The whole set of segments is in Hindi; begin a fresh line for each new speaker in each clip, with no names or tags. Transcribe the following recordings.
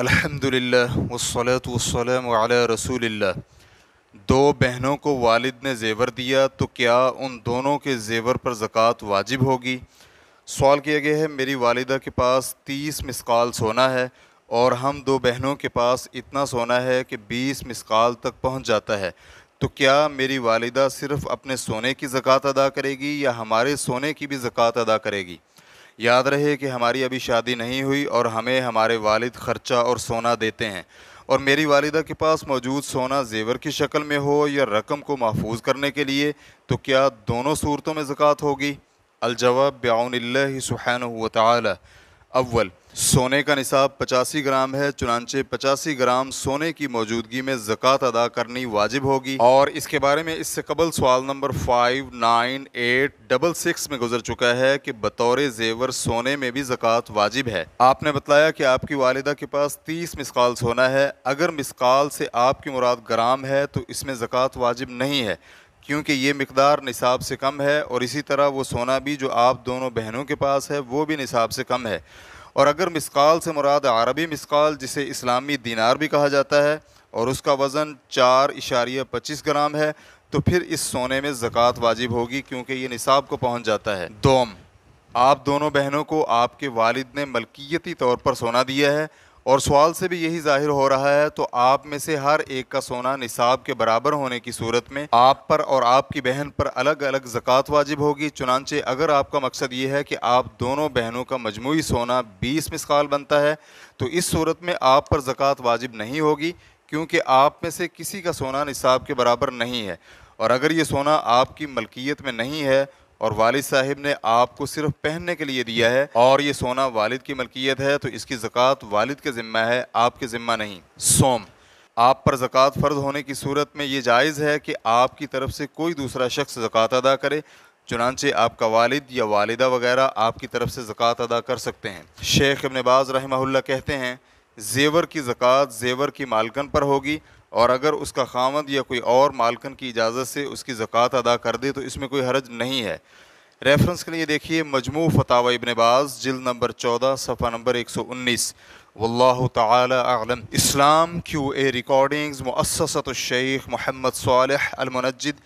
अल्हम्दुलिल्लाह वसलात वसलाम अला दो बहनों को वालद ने जेवर दिया तो क्या उन दोनों के जेवर पर ज़क़़त वाजिब होगी सवाल किया गया है मेरी वालदा के पास तीस मिसकाल सोना है और हम दो बहनों के पास इतना सोना है कि बीस मिसकाल तक पहुँच जाता है तो क्या मेरी वालदा सिर्फ़ अपने सोने की ज़क़़त अदा करेगी या हमारे सोने की भी ज़क़़त अदा करेगी याद रहे कि हमारी अभी शादी नहीं हुई और हमें हमारे वालिद ख़र्चा और सोना देते हैं और मेरी वालिदा के पास मौजूद सोना जेवर की शक्ल में हो या रकम को महफूज करने के लिए तो क्या दोनों सूरतों में ज़क़़त होगी अलजवाब सुहैन सुहान अव्वल सोने का निसाब पचासी ग्राम है चुनाचे पचासी ग्राम सोने की मौजूदगी में ज़क़़त अदा करनी वाजिब होगी और इसके बारे में इससे कबल सवाल number five nine eight double six में गुजर चुका है कि बतौर जेवर सोने में भी ज़क़़त वाजिब है आपने बताया कि आपकी वालदा के पास तीस मिसकाल सोना है अगर मिसकाल से आपकी मुराद ग्राम है तो इसमें ज़क़़त वाजिब नहीं है क्योंकि ये मकदार निसाब से कम है और इसी तरह वो सोना भी जो आप दोनों बहनों के पास है वो भी निसाब से कम है और अगर मिसकाल से मुराद अरबी मिसकाल जिसे इस्लामी दीनार भी कहा जाता है और उसका वज़न चार इशारिया पच्चीस ग्राम है तो फिर इस सोने में ज़क़़त वाजिब होगी क्योंकि ये निसाब को पहुँच जाता है दोम आप दोनों बहनों को आपके वालिद ने मलकियती तौर पर सोना दिया है और सवाल से भी यही जाहिर हो रहा है तो आप में से हर एक का सोना निसाब के बराबर होने की सूरत में आप पर और आपकी बहन पर अलग अलग जक़ात वाजिब होगी चुनाचे अगर आपका मकसद ये है कि आप दोनों बहनों का मजमू सोना बीस मिसकाल बनता है तो इस सूरत में आप पर ज़क़ात वाजिब नहीं होगी क्योंकि आप में से किसी का सोना निसाब के बराबर नहीं है और अगर ये सोना आपकी मलकियत में नहीं है और वालिद साहिब ने आपको सिर्फ पहनने के लिए दिया है और ये सोना वालिद की मलकियत है तो इसकी ज़क़़त वालिद के ज़िम्मा है आपके ज़िम्मा नहीं सोम आप पर ज़क़़त फ़र्ज होने की सूरत में ये जायज़ है कि आपकी तरफ से कोई दूसरा शख्स ज़क़़त अदा करे चुनानचे आपका वालिद या वालदा वगैरह आपकी तरफ से ज़क़़त अदा कर सकते हैं शेख इबन बाज़ रहमहुल्ला कहते हैं जेवर की ज़क़़त जेवर की मालकन पर होगी और अगर उसका खामद या कोई और मालकन की इजाज़त से उसकी ज़क़़त अदा कर दे तो इसमें कोई हरज नहीं है रेफरेंस के लिए देखिए मजमू फतावा इबन बाज़ जिल नंबर चौदह सफ़ा नंबर एक सौ उन्नीस वल्ल इस्लाम क्यू ए रिकॉर्डिंग्स मुससतशेख मोहम्मद सालमनजद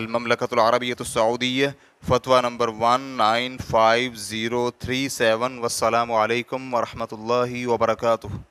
अलममलकतरबियतसऊदिया फ़तवा number one nine five zero three seven वसलम वरहमल वर्का